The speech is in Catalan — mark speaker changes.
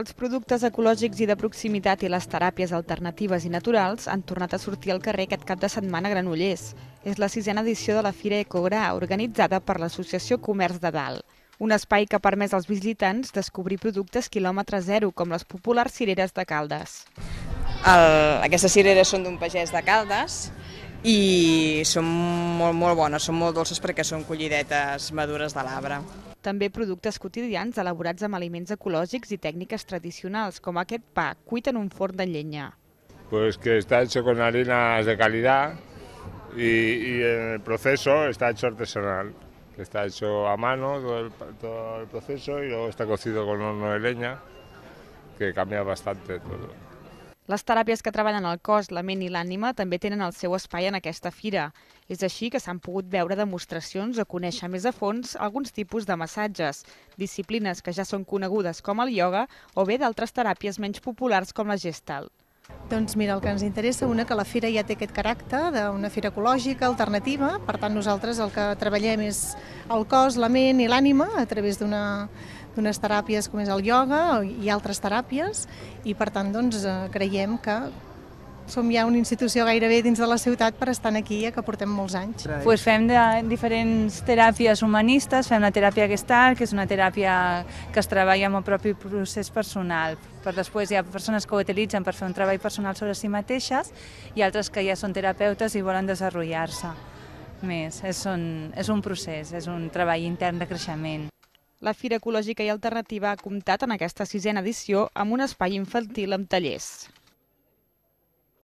Speaker 1: Els productes ecològics i de proximitat i les teràpies alternatives i naturals han tornat a sortir al carrer aquest cap de setmana a Granollers. És la sisena edició de la Fira Ecogra, organitzada per l'Associació Comerç de Dalt. Un espai que ha permès als visitants descobrir productes quilòmetre zero, com les populars cireres de Caldes.
Speaker 2: El, aquestes cireres són d'un pagès de Caldes, i són molt, molt bones, són molt dolces perquè són collidetes madures de l'arbre.
Speaker 1: També productes quotidians elaborats amb aliments ecològics i tècniques tradicionals, com aquest pa, cuit en un forn de llenya.
Speaker 3: Pues que està hecho con harinas de calidad y, y en el proceso está hecho artesanal, que está hecho a mano todo el, todo el proceso y luego está cocido con horno de leña, que cambia bastante todo.
Speaker 1: Les teràpies que treballen el cos, la ment i l'ànima també tenen el seu espai en aquesta fira. És així que s'han pogut veure demostracions o conèixer més a fons alguns tipus de massatges, disciplines que ja són conegudes com el ioga o bé d'altres teràpies menys populars com la gestalt.
Speaker 4: Doncs mira, el que ens interessa, una, que la fira ja té aquest caràcter d'una fira ecològica, alternativa, per tant nosaltres el que treballem és el cos, la ment i l'ànima a través d'una d'unes teràpies com és el ioga i altres teràpies i per tant doncs, eh, creiem que som ja una institució gairebé dins de la ciutat per estar aquí, ja que portem molts anys.
Speaker 3: Pues
Speaker 5: fem de diferents teràpies humanistes, fem la teràpia gestal, que és una teràpia que es treballa amb el propi procés personal. Per després hi ha persones que ho utilitzen per fer un treball personal sobre si mateixes i altres que ja són terapeutes i volen desenvolupar-se
Speaker 1: més. És un, és un procés, és un treball intern de creixement. La Fira Ecològica i Alternativa ha comptat en aquesta sisena edició amb un espai infantil amb tallers.